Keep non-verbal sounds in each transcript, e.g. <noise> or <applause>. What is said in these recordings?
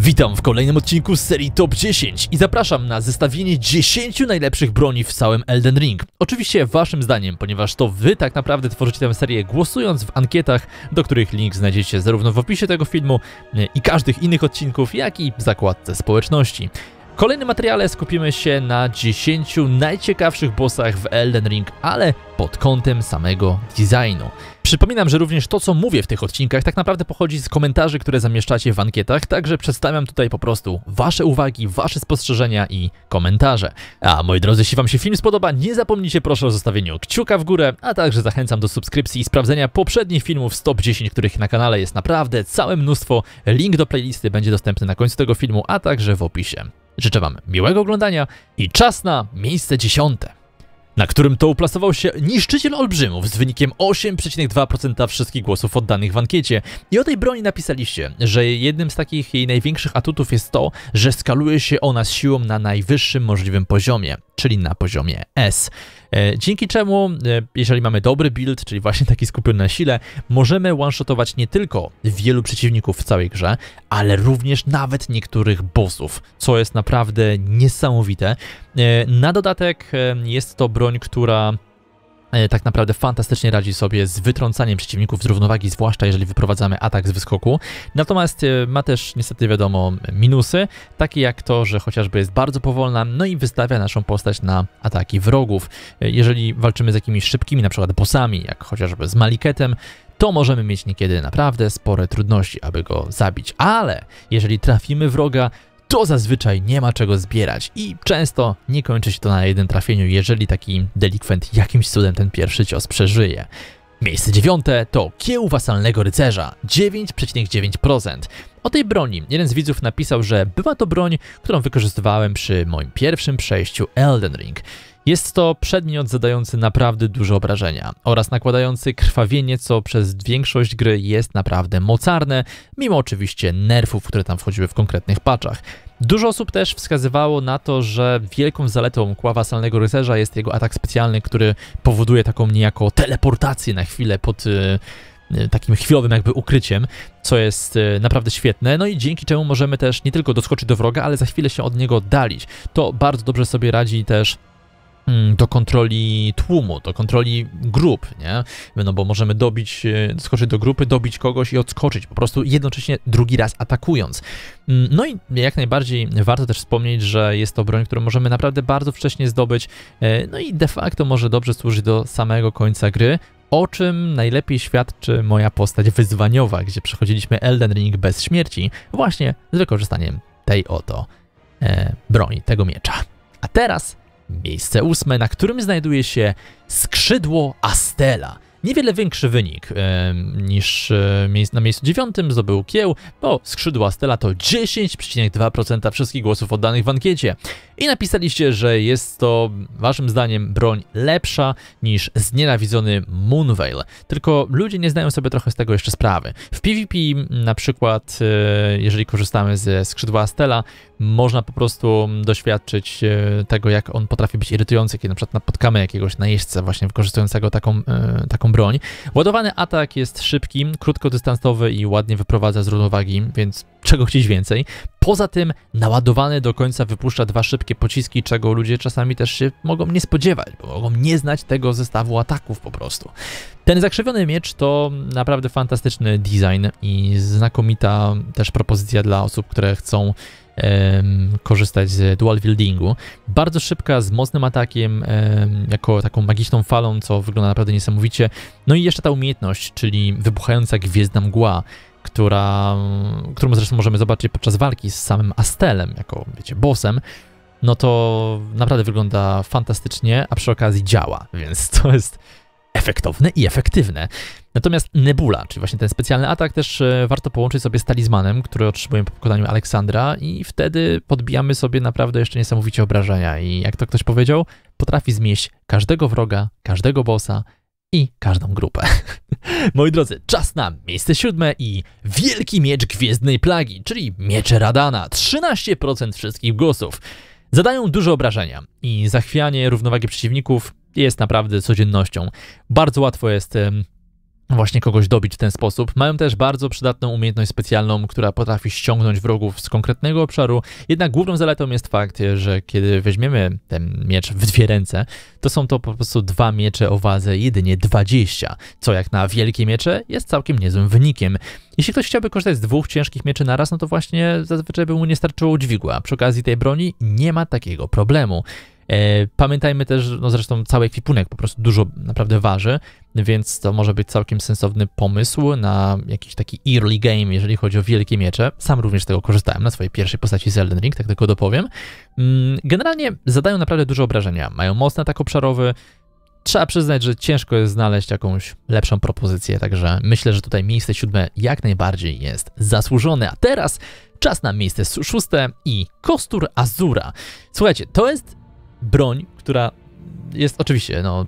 Witam w kolejnym odcinku z serii Top 10 i zapraszam na zestawienie 10 najlepszych broni w całym Elden Ring. Oczywiście waszym zdaniem, ponieważ to wy tak naprawdę tworzycie tę serię głosując w ankietach, do których link znajdziecie zarówno w opisie tego filmu e, i każdych innych odcinków, jak i w zakładce społeczności. W kolejnym materiale skupimy się na 10 najciekawszych bossach w Elden Ring, ale pod kątem samego designu. Przypominam, że również to, co mówię w tych odcinkach, tak naprawdę pochodzi z komentarzy, które zamieszczacie w ankietach, także przedstawiam tutaj po prostu Wasze uwagi, Wasze spostrzeżenia i komentarze. A moi drodzy, jeśli Wam się film spodoba, nie zapomnijcie proszę o zostawieniu kciuka w górę, a także zachęcam do subskrypcji i sprawdzenia poprzednich filmów z top 10, których na kanale jest naprawdę całe mnóstwo. Link do playlisty będzie dostępny na końcu tego filmu, a także w opisie. Życzę Wam miłego oglądania i czas na miejsce dziesiąte, na którym to uplasował się niszczyciel olbrzymów z wynikiem 8,2% wszystkich głosów oddanych w ankiecie. I o tej broni napisaliście, że jednym z takich jej największych atutów jest to, że skaluje się ona z siłą na najwyższym możliwym poziomie czyli na poziomie S. E, dzięki czemu, e, jeżeli mamy dobry build, czyli właśnie taki skupiony na sile, możemy one-shotować nie tylko wielu przeciwników w całej grze, ale również nawet niektórych bossów, co jest naprawdę niesamowite. E, na dodatek jest to broń, która E, tak naprawdę fantastycznie radzi sobie z wytrącaniem przeciwników z równowagi, zwłaszcza jeżeli wyprowadzamy atak z wyskoku. Natomiast e, ma też niestety wiadomo minusy, takie jak to, że chociażby jest bardzo powolna, no i wystawia naszą postać na ataki wrogów. E, jeżeli walczymy z jakimiś szybkimi, na przykład bossami, jak chociażby z Maliketem, to możemy mieć niekiedy naprawdę spore trudności, aby go zabić. Ale jeżeli trafimy wroga, to zazwyczaj nie ma czego zbierać i często nie kończy się to na jednym trafieniu, jeżeli taki delikwent jakimś cudem ten pierwszy cios przeżyje. Miejsce dziewiąte to kieł wasalnego rycerza 9,9%. O tej broni jeden z widzów napisał, że była to broń, którą wykorzystywałem przy moim pierwszym przejściu Elden Ring. Jest to przedmiot zadający naprawdę duże obrażenia oraz nakładający krwawienie, co przez większość gry jest naprawdę mocarne, mimo oczywiście nerfów, które tam wchodziły w konkretnych paczach. Dużo osób też wskazywało na to, że wielką zaletą Kława Salnego Rycerza jest jego atak specjalny, który powoduje taką niejako teleportację na chwilę pod y, y, takim chwilowym jakby ukryciem, co jest y, naprawdę świetne, no i dzięki czemu możemy też nie tylko doskoczyć do wroga, ale za chwilę się od niego oddalić. To bardzo dobrze sobie radzi też Mm, do kontroli tłumu, do kontroli grup, nie? No bo możemy dobić, e, skoczyć do grupy, dobić kogoś i odskoczyć, po prostu jednocześnie drugi raz atakując. Mm, no i jak najbardziej warto też wspomnieć, że jest to broń, którą możemy naprawdę bardzo wcześnie zdobyć, e, no i de facto może dobrze służyć do samego końca gry, o czym najlepiej świadczy moja postać wyzwaniowa, gdzie przechodziliśmy Elden Ring bez śmierci, właśnie z wykorzystaniem tej oto e, broni, tego miecza. A teraz Miejsce ósme, na którym znajduje się skrzydło Astela. Niewiele większy wynik niż e, na miejscu dziewiątym zdobył Kieł, bo skrzydło Astela to 10,2% wszystkich głosów oddanych w ankiecie i napisaliście, że jest to waszym zdaniem broń lepsza niż znienawidzony Moonveil. Tylko ludzie nie zdają sobie trochę z tego jeszcze sprawy. W PvP mm, na przykład, e, jeżeli korzystamy ze skrzydła Stella, można po prostu doświadczyć e, tego, jak on potrafi być irytujący, kiedy na przykład napotkamy jakiegoś najeźdźcę właśnie wykorzystującego taką, e, taką broń. Ładowany atak jest szybki, krótkodystansowy i ładnie wyprowadza z równowagi, więc czego chcieć więcej. Poza tym naładowany do końca wypuszcza dwa szybkie pociski, czego ludzie czasami też się mogą nie spodziewać, bo mogą nie znać tego zestawu ataków po prostu. Ten zakrzywiony miecz to naprawdę fantastyczny design i znakomita też propozycja dla osób, które chcą em, korzystać z dual wieldingu. Bardzo szybka, z mocnym atakiem, em, jako taką magiczną falą, co wygląda naprawdę niesamowicie. No i jeszcze ta umiejętność, czyli wybuchająca gwiezdna mgła która, mm, którą zresztą możemy zobaczyć podczas walki z samym Astelem, jako, wiecie, bossem, no to naprawdę wygląda fantastycznie, a przy okazji działa, <laughs> więc to jest efektowne i efektywne. Natomiast Nebula, czyli właśnie ten specjalny atak, też e, warto połączyć sobie z talizmanem, który otrzymujemy po pokonaniu Aleksandra i wtedy podbijamy sobie naprawdę jeszcze niesamowicie obrażenia i jak to ktoś powiedział, potrafi zmieść każdego wroga, każdego bossa, i każdą grupę. <laughs> Moi drodzy, czas na miejsce siódme i wielki miecz gwiezdnej plagi, czyli miecze Radana, 13% wszystkich głosów. Zadają dużo obrażenia i zachwianie równowagi przeciwników jest naprawdę codziennością. Bardzo łatwo jest właśnie kogoś dobić w ten sposób. Mają też bardzo przydatną umiejętność specjalną, która potrafi ściągnąć wrogów z konkretnego obszaru, jednak główną zaletą jest fakt, że kiedy weźmiemy ten miecz w dwie ręce, to są to po prostu dwa miecze o wadze jedynie 20, co jak na wielkie miecze jest całkiem niezłym wynikiem. Jeśli ktoś chciałby korzystać z dwóch ciężkich mieczy naraz, no to właśnie zazwyczaj by mu nie starczyło dźwigła. Przy okazji tej broni nie ma takiego problemu. E, pamiętajmy też, no zresztą cały ekwipunek po prostu dużo naprawdę waży, więc to może być całkiem sensowny pomysł na jakiś taki early game, jeżeli chodzi o wielkie miecze. Sam również z tego korzystałem na swojej pierwszej postaci z Elden Ring, tak tylko dopowiem. Mm, generalnie zadają naprawdę dużo obrażenia, mają mocny atak obszarowy, Trzeba przyznać, że ciężko jest znaleźć jakąś lepszą propozycję, także myślę, że tutaj miejsce siódme jak najbardziej jest zasłużone. A teraz czas na miejsce szóste i Kostur Azura. Słuchajcie, to jest broń, która jest oczywiście no,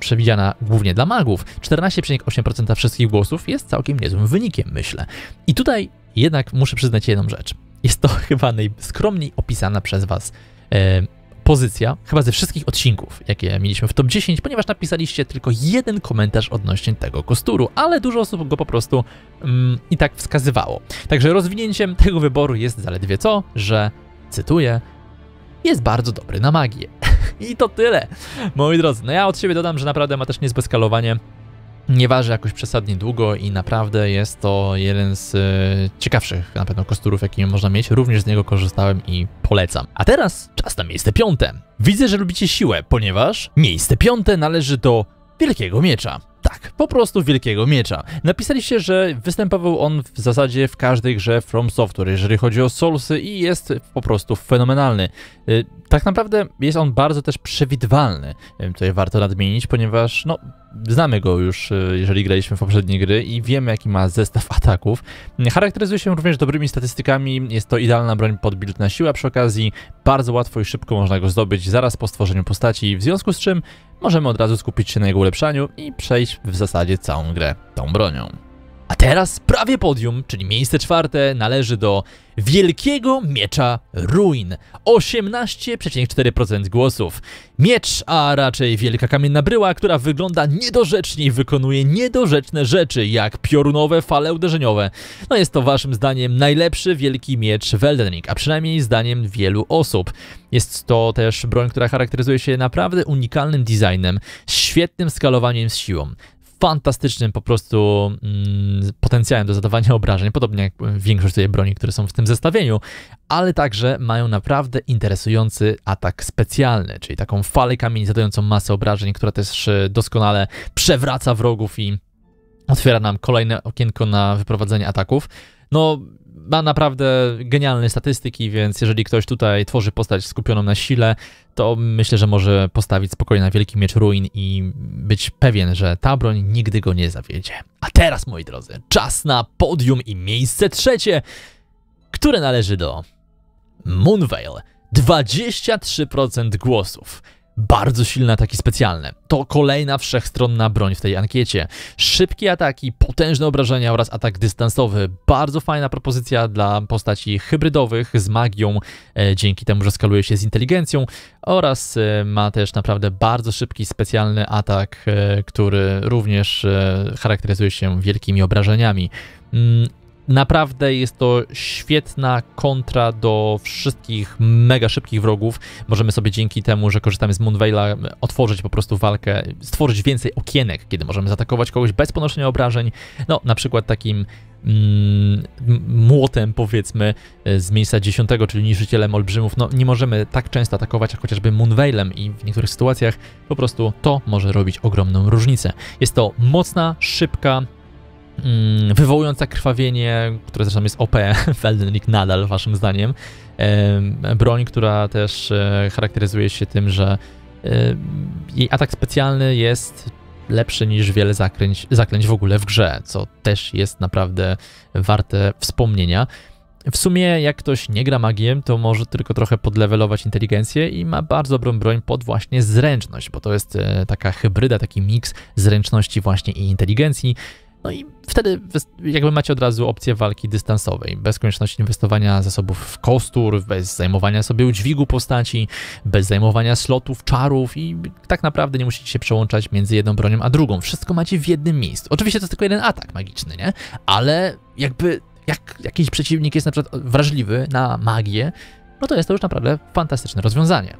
przewidziana głównie dla magów. 14,8% wszystkich głosów jest całkiem niezłym wynikiem, myślę. I tutaj jednak muszę przyznać jedną rzecz. Jest to <laughs> chyba najskromniej opisana przez Was e, pozycja, chyba ze wszystkich odcinków, jakie mieliśmy w top 10, ponieważ napisaliście tylko jeden komentarz odnośnie tego kosturu, ale dużo osób go po prostu mm, i tak wskazywało. Także rozwinięciem tego wyboru jest zaledwie co, że cytuję, jest bardzo dobry na magię. <laughs> I to tyle, moi drodzy. No ja od siebie dodam, że naprawdę ma też niezłe skalowanie. Nie waży jakoś przesadnie długo i naprawdę jest to jeden z e, ciekawszych na pewno kosturów, jakie można mieć. Również z niego korzystałem i polecam. A teraz czas na miejsce piąte. Widzę, że lubicie siłę, ponieważ miejsce piąte należy do Wielkiego Miecza tak, po prostu Wielkiego Miecza. Napisaliście, że występował on w zasadzie w każdej grze From Software, jeżeli chodzi o Soulsy i jest po prostu fenomenalny. Y, tak naprawdę jest on bardzo też przewidywalny. Tutaj warto nadmienić, ponieważ no, znamy go już, y, jeżeli graliśmy w poprzednie gry i wiemy, jaki ma zestaw ataków. Charakteryzuje się również dobrymi statystykami, jest to idealna broń pod build na siłę przy okazji, bardzo łatwo i szybko można go zdobyć zaraz po stworzeniu postaci, w związku z czym możemy od razu skupić się na jego ulepszaniu i przejść w zasadzie całą grę tą bronią. A teraz prawie podium, czyli miejsce czwarte, należy do Wielkiego Miecza Ruin. 18,4% głosów. Miecz, a raczej wielka kamienna bryła, która wygląda niedorzecznie i wykonuje niedorzeczne rzeczy, jak piorunowe fale uderzeniowe. No jest to waszym zdaniem najlepszy wielki miecz w Elden Ring, a przynajmniej zdaniem wielu osób. Jest to też broń, która charakteryzuje się naprawdę unikalnym designem, świetnym skalowaniem z siłą, fantastycznym po prostu mm, potencjałem do zadawania obrażeń, podobnie jak większość tej broni, które są w tym zestawieniu, ale także mają naprawdę interesujący atak specjalny, czyli taką falę kamieni zadającą masę obrażeń, która też e, doskonale przewraca wrogów i otwiera nam kolejne okienko na wyprowadzenie ataków. No, ma naprawdę genialne statystyki, więc jeżeli ktoś tutaj tworzy postać skupioną na sile, to myślę, że może postawić spokojnie na Wielki Miecz Ruin i być pewien, że ta broń nigdy go nie zawiedzie. A teraz, moi drodzy, czas na podium i miejsce trzecie, które należy do Moonvale. 23% głosów bardzo silne ataki specjalne. To kolejna wszechstronna broń w tej ankiecie. Szybkie ataki, potężne obrażenia oraz atak dystansowy. Bardzo fajna propozycja dla postaci hybrydowych z magią, e, dzięki temu, że skaluje się z inteligencją oraz e, ma też naprawdę bardzo szybki specjalny atak, e, który również e, charakteryzuje się wielkimi obrażeniami. Mm, Naprawdę jest to świetna kontra do wszystkich mega szybkich wrogów. Możemy sobie dzięki temu, że korzystamy z Moonveila, otworzyć po prostu walkę, stworzyć więcej okienek, kiedy możemy zaatakować kogoś bez ponoszenia obrażeń. No, na przykład takim mm, młotem, powiedzmy, z miejsca dziesiątego, czyli niszczycielem olbrzymów. No, nie możemy tak często atakować, jak chociażby Moonveilem i w niektórych sytuacjach po prostu to może robić ogromną różnicę. Jest to mocna, szybka, Mm, wywołująca krwawienie, które zresztą jest OP w <laughs> Elden Ring nadal, waszym zdaniem. Broń, która też e, charakteryzuje się tym, że e, jej atak specjalny jest lepszy niż wiele zakręć, zaklęć w ogóle w grze, co też jest naprawdę warte wspomnienia. W sumie, jak ktoś nie gra magiem, to może tylko trochę podlewelować inteligencję i ma bardzo dobrą broń pod właśnie zręczność, bo to jest e, taka hybryda, taki miks zręczności właśnie i inteligencji. No i wtedy jakby macie od razu opcję walki dystansowej, bez konieczności inwestowania zasobów w kostur, bez zajmowania sobie udźwigu postaci, bez zajmowania slotów, czarów i tak naprawdę nie musicie się przełączać między jedną bronią a drugą. Wszystko macie w jednym miejscu. Oczywiście to jest tylko jeden atak magiczny, nie? Ale jakby jak jakiś przeciwnik jest na przykład wrażliwy na magię, no to jest to już naprawdę fantastyczne rozwiązanie.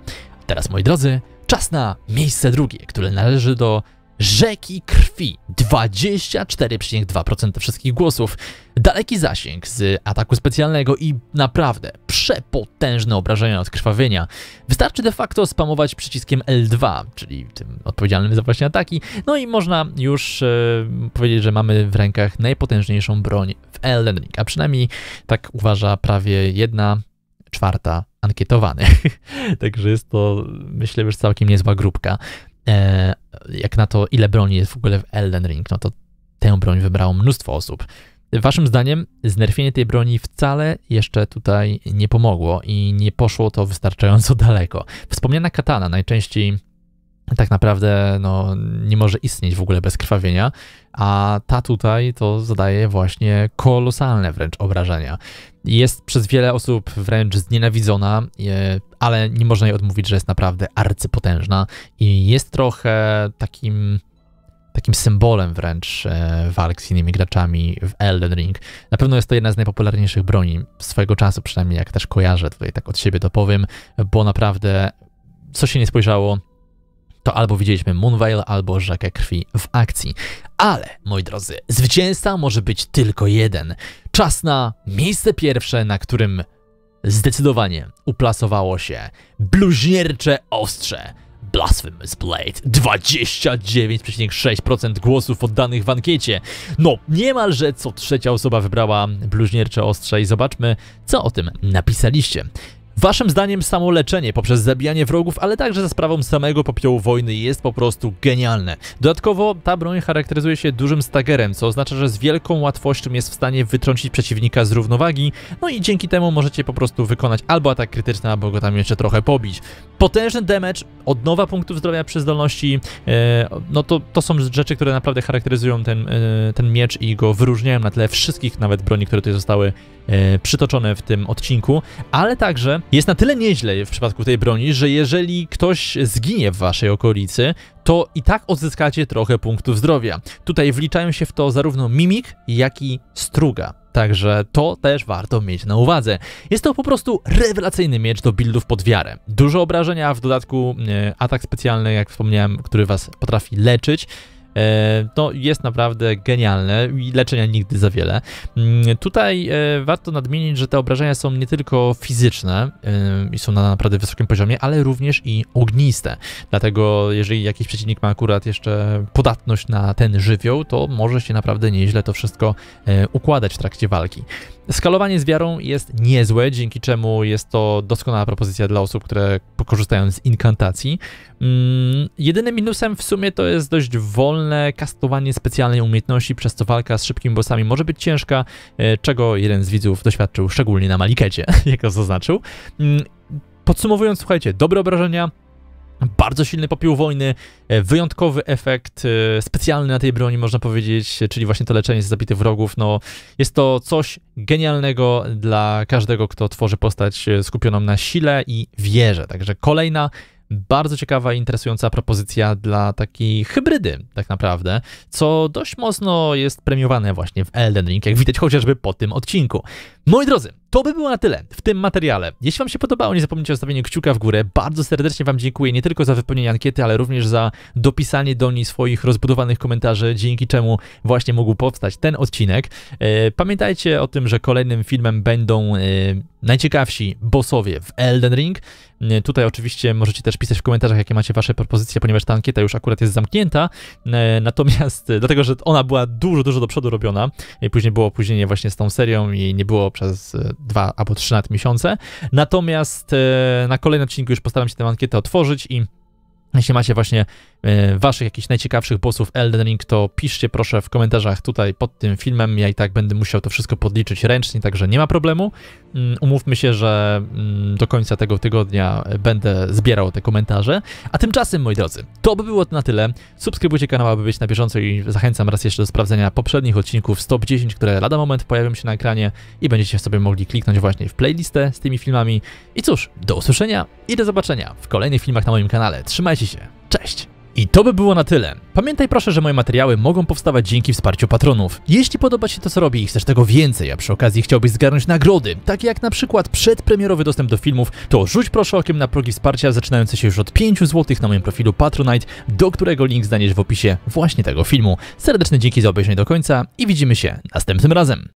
Teraz, moi drodzy, czas na miejsce drugie, które należy do Rzeki krwi 24,2% wszystkich głosów, daleki zasięg z ataku specjalnego i naprawdę przepotężne obrażenia od krwawienia. Wystarczy de facto spamować przyciskiem L2, czyli tym odpowiedzialnym za właśnie ataki, no i można już e, powiedzieć, że mamy w rękach najpotężniejszą broń w Elden Ring, a przynajmniej tak uważa prawie jedna czwarta ankietowanych. <laughs> Także jest to, myślę, już całkiem niezła grupka. E, jak na to, ile broni jest w ogóle w Elden Ring, no to tę broń wybrało mnóstwo osób. Waszym zdaniem znerfienie tej broni wcale jeszcze tutaj nie pomogło i nie poszło to wystarczająco <laughs> daleko. Wspomniana katana najczęściej tak naprawdę no, nie może istnieć w ogóle bez krwawienia, a ta tutaj to zadaje właśnie kolosalne wręcz obrażenia. Jest przez wiele osób wręcz znienawidzona, e, ale nie można jej odmówić, że jest naprawdę arcypotężna i jest trochę takim takim symbolem wręcz e, walk z innymi graczami w Elden Ring. Na pewno jest to jedna z najpopularniejszych broni swojego czasu, przynajmniej jak też kojarzę, tutaj tak od siebie to powiem, bo naprawdę co się nie spojrzało, to albo widzieliśmy Moonvale, albo Rzekę Krwi w akcji. Ale, moi drodzy, zwycięzca może być tylko jeden. Czas na miejsce pierwsze, na którym zdecydowanie uplasowało się bluźniercze ostrze. Blasphemous Blade 29,6% głosów oddanych w ankiecie. No, niemalże co trzecia osoba wybrała bluźniercze ostrze i zobaczmy, co o tym napisaliście. Waszym zdaniem samo leczenie poprzez zabijanie wrogów, ale także za sprawą samego popiołu wojny jest po prostu genialne. Dodatkowo ta broń charakteryzuje się dużym stagerem, co oznacza, że z wielką łatwością jest w stanie wytrącić przeciwnika z równowagi, no i dzięki temu możecie po prostu wykonać albo atak krytyczny, albo go tam jeszcze trochę pobić. Potężny damage, odnowa punktów zdrowia przy zdolności, e, no to, to są rzeczy, które naprawdę charakteryzują ten, e, ten miecz i go wyróżniają na tle wszystkich nawet broni, które tutaj zostały E, przytoczone w tym odcinku, ale także jest na tyle nieźle w przypadku tej broni, że jeżeli ktoś zginie w waszej okolicy, to i tak odzyskacie trochę punktów zdrowia. Tutaj wliczają się w to zarówno mimik, jak i struga. Także to też warto mieć na uwadze. Jest to po prostu rewelacyjny miecz do buildów pod wiarę. Dużo obrażenia, w dodatku e, atak specjalny, jak wspomniałem, który was potrafi leczyć. E, to jest naprawdę genialne i leczenia nigdy za wiele. Mm, tutaj e, warto nadmienić, że te obrażenia są nie tylko fizyczne i są na naprawdę wysokim poziomie, ale również i ogniste. Dlatego jeżeli jakiś przeciwnik ma akurat jeszcze podatność na ten żywioł, to może się naprawdę nieźle to wszystko e, układać w trakcie walki. Skalowanie z wiarą jest niezłe, dzięki czemu jest to doskonała propozycja dla osób, które korzystają z inkantacji. Mm, jedynym minusem w sumie to jest dość wolne kastowanie specjalnej umiejętności, przez co walka z szybkimi bossami może być ciężka, e, czego jeden z widzów doświadczył szczególnie na Malikecie, <laughs> jak to zaznaczył. Mm, podsumowując, słuchajcie, dobre obrażenia, bardzo silny popiół wojny, e, wyjątkowy efekt e, specjalny na tej broni, można powiedzieć, e, czyli właśnie to leczenie z zabitych wrogów. No, jest to coś genialnego dla każdego, kto tworzy postać skupioną na sile i wierze. Także kolejna bardzo ciekawa i interesująca propozycja dla takiej hybrydy, tak naprawdę, co dość mocno jest premiowane właśnie w Elden Ring, jak widać chociażby po tym odcinku. Moi drodzy, to by było na tyle w tym materiale. Jeśli Wam się podobało, nie zapomnijcie o stawieniu kciuka w górę. Bardzo serdecznie Wam dziękuję nie tylko za wypełnienie ankiety, ale również za dopisanie do niej swoich rozbudowanych komentarzy, dzięki czemu właśnie mógł powstać ten odcinek. E, pamiętajcie o tym, że kolejnym filmem będą e, najciekawsi bossowie w Elden Ring. E, tutaj oczywiście możecie też pisać w komentarzach, jakie macie wasze propozycje, ponieważ ta ankieta już akurat jest zamknięta. E, natomiast e, dlatego, że ona była dużo, dużo do przodu robiona i później było opóźnienie właśnie z tą serią i nie było przez dwa albo trzy nawet miesiące. Natomiast na kolejnym odcinku już postaram się tę ankietę otworzyć i jeśli macie właśnie E, waszych jakichś najciekawszych bossów Elden Ring, to piszcie proszę w komentarzach tutaj pod tym filmem. Ja i tak będę musiał to wszystko podliczyć ręcznie, także nie ma problemu. Mm, umówmy się, że mm, do końca tego tygodnia będę zbierał te komentarze. A tymczasem, moi drodzy, to by było na tyle. Subskrybujcie kanał, aby być na bieżąco i zachęcam raz jeszcze do sprawdzenia poprzednich odcinków Stop 10, które lada moment pojawią się na ekranie i będziecie sobie mogli kliknąć właśnie w playlistę z tymi filmami. I cóż, do usłyszenia i do zobaczenia w kolejnych filmach na moim kanale. Trzymajcie się, cześć! I to by było na tyle. Pamiętaj proszę, że moje materiały mogą powstawać dzięki wsparciu patronów. Jeśli podoba Ci to, co robię i chcesz tego więcej, a przy okazji chciałbyś zgarnąć nagrody, takie jak na przykład przedpremierowy dostęp do filmów, to rzuć proszę okiem na progi wsparcia zaczynające się już od 5 zł na moim profilu Patronite, do którego link znajdziesz w opisie właśnie tego filmu. Serdeczne dzięki za obejrzenie do końca i widzimy się następnym razem.